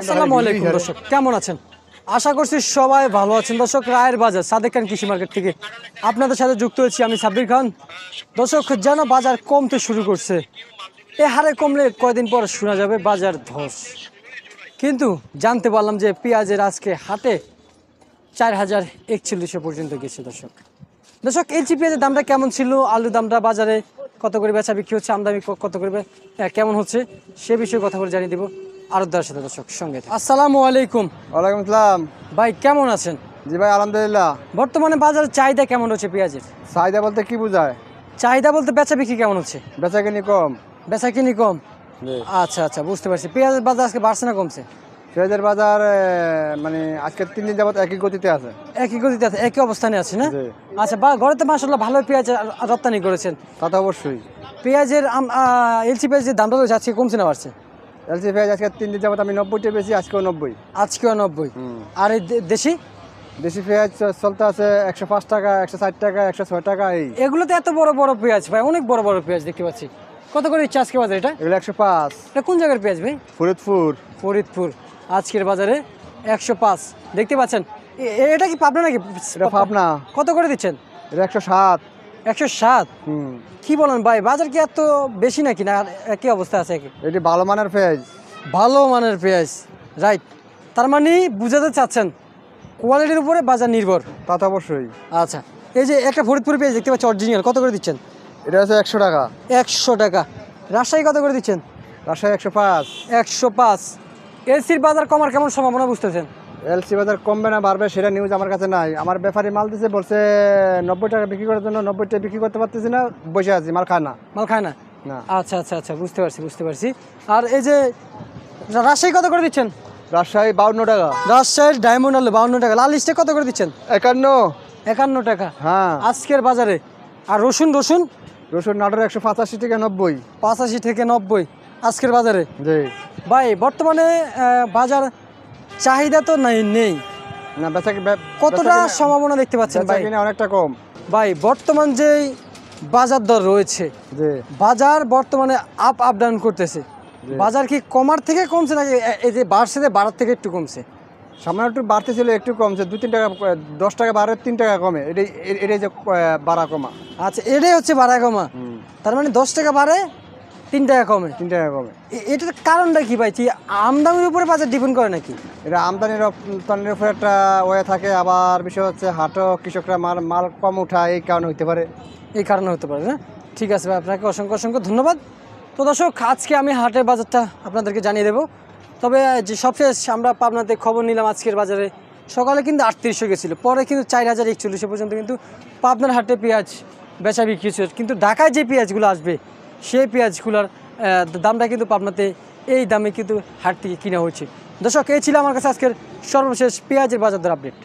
আসসালামু আলাইকুম দর্শক কেমন আছেন আশা করছি সবাই ভালো আছেন দর্শক রায়ের বাজার সাদেক খান কৃষি মার্কেট থেকে আপনাদের সাথে যুক্ত হয়েছি আমি সাব্বির খান দর্শক যেন বাজার কমতে শুরু করছে এ হারে কমলে কয়দিন পর শোনা যাবে বাজার ধস কিন্তু জানতে পারলাম যে পেঁয়াজের আজকে হাতে চার হাজার একচল্লিশে পর্যন্ত গেছে দর্শক দর্শক এলচি পেঁয়াজের দামটা কেমন ছিল আলু দামটা বাজারে কত করে বেচা বিক্রি হচ্ছে আমদানি কত করে হ্যাঁ, কেমন হচ্ছে সে বিষয়ে কথা বলে জানিয়ে দেবো আরদার সাথে দর্শক সঙ্গে আসসালামু আলাইকুম ওয়ালাইকুম আসসালাম ভাই কেমন আছেন জি ভাই আলহামদুলিল্লাহ বর্তমানে বাজারে চাহিদা কেমন হচ্ছে পেঁয়াজের চাহিদা বলতে কি বোঝায় চাহিদা বলতে বেচা বিক্রি কেমন হচ্ছে বেচা কিনি কম বেচা কিনি কম আচ্ছা আচ্ছা বুঝতে পারছি পেঁয়াজের বাজার আজকে বাড়ছে না কমছে পেঁয়াজের বাজার মানে আজকে তিন দিন যাবত একই গতিতে আছে একই গতিতে আছে একই অবস্থানে আছে না আচ্ছা বা ঘরেতে মাসাল্লাহ ভালো পেঁয়াজ রপ্তানি করেছেন তা তো অবশ্যই পেঁয়াজের এলসি পেঁয়াজের দামটা তো যাচ্ছে কমছে না বাড়ছে এলসি পেঁয়াজ আজকে তিন দিন যাবত আমি নব্বইটা বেশি আজকেও নব্বই আজকেও নব্বই আর এই দেশি দেশি পেঁয়াজ চলতে আছে একশো পাঁচ টাকা একশো ষাট টাকা একশো ছয় টাকা এই এগুলো তো এত বড় বড় পেঁয়াজ ভাই অনেক বড় বড় পেঁয়াজ দেখতে পাচ্ছি কত করে ইচ্ছা আজকে বাজার এটা এগুলো একশো পাঁচ এটা কোন জায়গার পেঁয়াজ ভাই ফরিদপুর ফরিদপুর আজকের বাজারে একশো পাঁচ দেখতে পাচ্ছেন এটা কি পাবনা নাকি এটা পাবনা কত করে দিচ্ছেন এটা একশো সাত একশো সাত কি বলেন ভাই বাজার কি এত বেশি নাকি না কি অবস্থা আছে এটি ভালো মানের পেঁয়াজ ভালো মানের পেঁয়াজ রাইট তার মানে বুঝাতে চাচ্ছেন কোয়ালিটির উপরে বাজার নির্ভর তা তো অবশ্যই আচ্ছা এই যে একটা ফরিদপুরি পেঁয়াজ দেখতে পাচ্ছি অরিজিনাল কত করে দিচ্ছেন এটা আছে একশো টাকা একশো টাকা রাজশাহী কত করে দিচ্ছেন রাজশাহী একশো পাঁচ একশো পাঁচ এসির বাজার কমার কেমন সম্ভাবনা বুঝতেছেন এলসি বাজার কমবে না বাড়বে সেটা নিউজ আমার কাছে নাই আমার ব্যাপারী মাল দিছে বলছে নব্বই টাকা বিক্রি করার জন্য নব্বই টাকা বিক্রি করতে পারতেছি না বসে আছি মাল খায় না মাল খায় না না আচ্ছা আচ্ছা আচ্ছা বুঝতে পারছি বুঝতে পারছি আর এই যে রাজশাহী কত করে দিচ্ছেন রাজশাহী বাউন্ন টাকা রাজশাহীর ডায়মন্ড আলু বাউন্ন টাকা লাল লিস্টে কত করে দিচ্ছেন একান্ন একান্ন টাকা হ্যাঁ আজকের বাজারে আর রসুন রসুন রসুন নাটোর একশো পঁচাশি থেকে নব্বই পঁচাশি থেকে নব্বই আজকের বাজারে জি ভাই বর্তমানে বাজার চাহিদা তো নাই নেই না বেচা কতটা সম্ভাবনা দেখতে পাচ্ছেন ভাই অনেকটা কম ভাই বর্তমান যে বাজার দর রয়েছে যে বাজার বর্তমানে আপ আপ ডাউন করতেছে বাজার কি কমার থেকে কমছে নাকি এই যে বাড়ছে যে বাড়ার থেকে একটু কমছে সামান্য একটু বাড়তে ছিল একটু কমছে দু তিন টাকা দশ টাকা বাড়ে তিন টাকা কমে এটাই এটাই যে বাড়া কমা আচ্ছা এটাই হচ্ছে বাড়া কমা তার মানে দশ টাকা বাড়ে তিন টাকা কমে তিন টাকা কমে এটার কারণটা কি ভাই আমদানির উপরে বাজার ডিপেন্ড করে নাকি এটা আমদানির রপ্তানির উপরে একটা ওয়ে থাকে আবার বিষয় হচ্ছে হাটও কৃষকরা মাল মাল কম উঠায় এই কারণে হতে পারে এই কারণে হতে পারে না ঠিক আছে ভাই আপনাকে অসংখ্য অসংখ্য ধন্যবাদ তো দর্শক আজকে আমি হাটের বাজারটা আপনাদেরকে জানিয়ে দেবো তবে যে সবশেষ আমরা পাবনাতে খবর নিলাম আজকের বাজারে সকালে কিন্তু আটত্রিশশো গেছিলো পরে কিন্তু চার হাজার একচল্লিশশো পর্যন্ত কিন্তু পাবনার হাটে পেঁয়াজ বেচা বিক্রি কিন্তু ঢাকায় যে পেঁয়াজগুলো আসবে সেই পেঁয়াজগুলোর দামটা কিন্তু পাবনাতে এই দামে কিন্তু হাট থেকে কিনা হচ্ছে দর্শক এই ছিল আমার কাছে আজকের সর্বশেষ পেঁয়াজের বাজার দর আপডেট